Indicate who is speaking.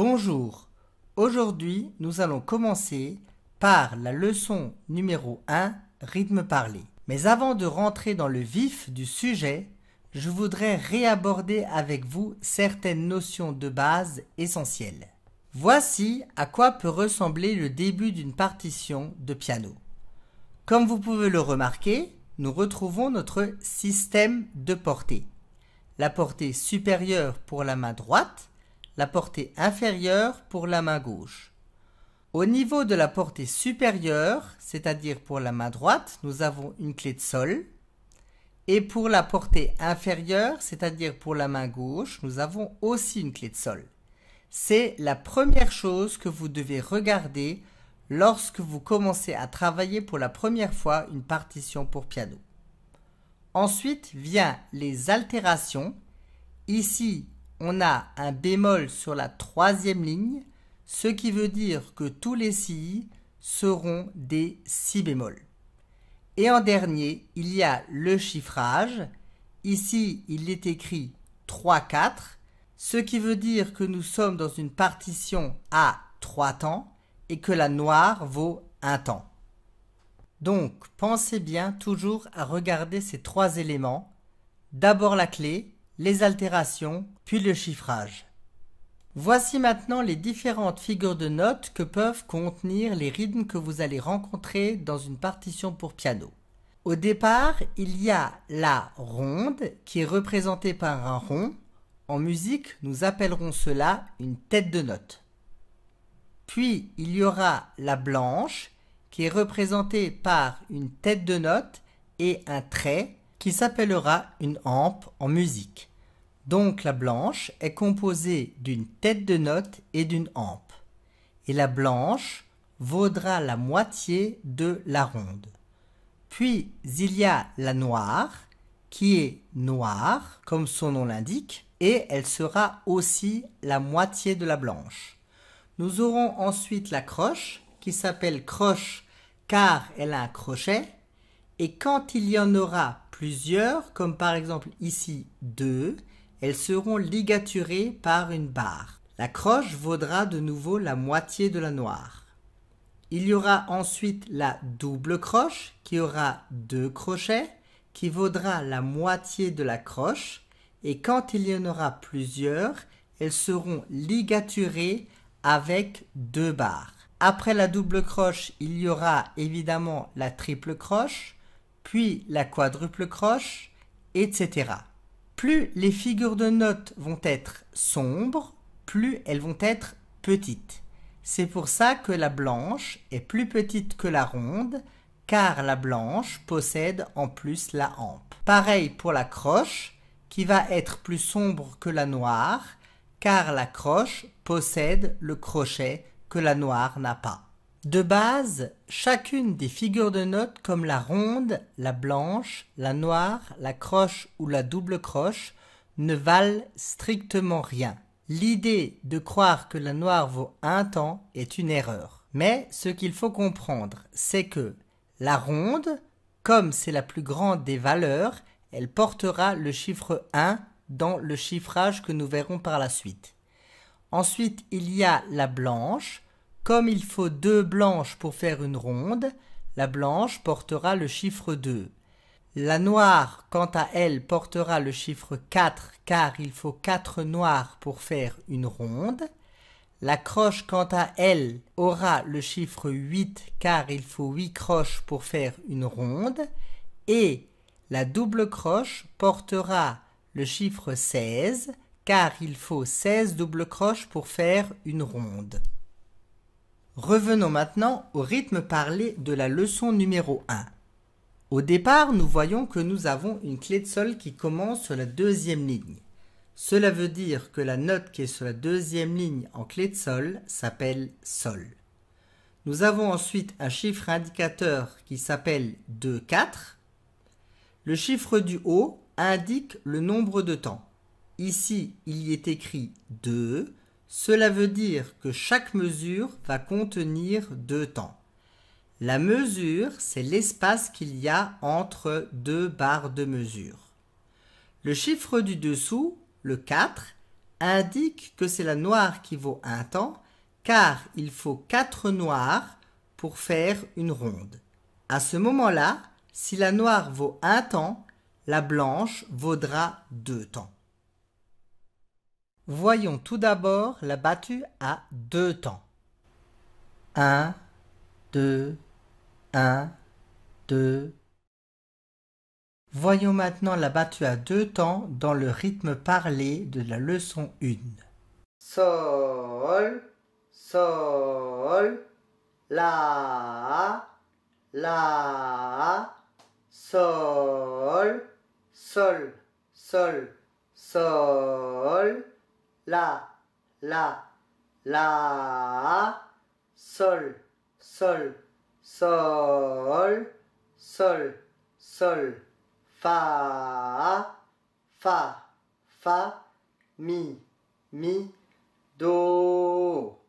Speaker 1: Bonjour, aujourd'hui nous allons commencer par la leçon numéro 1, rythme parlé. Mais avant de rentrer dans le vif du sujet, je voudrais réaborder avec vous certaines notions de base essentielles. Voici à quoi peut ressembler le début d'une partition de piano. Comme vous pouvez le remarquer, nous retrouvons notre système de portée. La portée supérieure pour la main droite, la portée inférieure pour la main gauche. Au niveau de la portée supérieure, c'est-à-dire pour la main droite, nous avons une clé de sol. Et pour la portée inférieure, c'est-à-dire pour la main gauche, nous avons aussi une clé de sol. C'est la première chose que vous devez regarder lorsque vous commencez à travailler pour la première fois une partition pour piano. Ensuite vient les altérations. Ici, on a un bémol sur la troisième ligne, ce qui veut dire que tous les si seront des si bémols. Et en dernier, il y a le chiffrage. Ici, il est écrit 3, 4, ce qui veut dire que nous sommes dans une partition à 3 temps et que la noire vaut 1 temps. Donc, pensez bien toujours à regarder ces trois éléments. D'abord la clé, les altérations, puis le chiffrage. Voici maintenant les différentes figures de notes que peuvent contenir les rythmes que vous allez rencontrer dans une partition pour piano. Au départ, il y a la ronde qui est représentée par un rond. En musique, nous appellerons cela une tête de note. Puis, il y aura la blanche qui est représentée par une tête de note et un trait qui s'appellera une hampe en musique. Donc la blanche est composée d'une tête de note et d'une hampe. Et la blanche vaudra la moitié de la ronde. Puis il y a la noire, qui est noire, comme son nom l'indique, et elle sera aussi la moitié de la blanche. Nous aurons ensuite la croche, qui s'appelle croche car elle a un crochet, et quand il y en aura plusieurs, comme par exemple ici deux, elles seront ligaturées par une barre. La croche vaudra de nouveau la moitié de la noire. Il y aura ensuite la double croche qui aura deux crochets qui vaudra la moitié de la croche et quand il y en aura plusieurs, elles seront ligaturées avec deux barres. Après la double croche, il y aura évidemment la triple croche, puis la quadruple croche, etc plus les figures de notes vont être sombres, plus elles vont être petites. C'est pour ça que la blanche est plus petite que la ronde, car la blanche possède en plus la hampe. Pareil pour la croche, qui va être plus sombre que la noire, car la croche possède le crochet que la noire n'a pas. De base, chacune des figures de notes comme la ronde, la blanche, la noire, la croche ou la double croche ne valent strictement rien. L'idée de croire que la noire vaut un temps est une erreur. Mais ce qu'il faut comprendre, c'est que la ronde, comme c'est la plus grande des valeurs, elle portera le chiffre 1 dans le chiffrage que nous verrons par la suite. Ensuite, il y a la blanche, comme il faut deux blanches pour faire une ronde, la blanche portera le chiffre 2. La noire, quant à elle, portera le chiffre 4 car il faut 4 noirs pour faire une ronde. La croche, quant à elle, aura le chiffre 8 car il faut 8 croches pour faire une ronde. Et la double croche portera le chiffre 16 car il faut 16 doubles croches pour faire une ronde. Revenons maintenant au rythme parlé de la leçon numéro 1. Au départ, nous voyons que nous avons une clé de sol qui commence sur la deuxième ligne. Cela veut dire que la note qui est sur la deuxième ligne en clé de sol s'appelle sol. Nous avons ensuite un chiffre indicateur qui s'appelle 2, 4. Le chiffre du haut indique le nombre de temps. Ici, il y est écrit 2, cela veut dire que chaque mesure va contenir deux temps. La mesure, c'est l'espace qu'il y a entre deux barres de mesure. Le chiffre du dessous, le 4, indique que c'est la noire qui vaut un temps, car il faut quatre noires pour faire une ronde. À ce moment-là, si la noire vaut un temps, la blanche vaudra deux temps. Voyons tout d'abord la battue à deux temps. 1, 2, 1, 2. Voyons maintenant la battue à deux temps dans le rythme parlé de la leçon 1. Sol, sol, la, la, sol, sol, sol, sol la, la, la, sol, sol, sol, sol, sol, fa, fa, fa, mi, mi, do.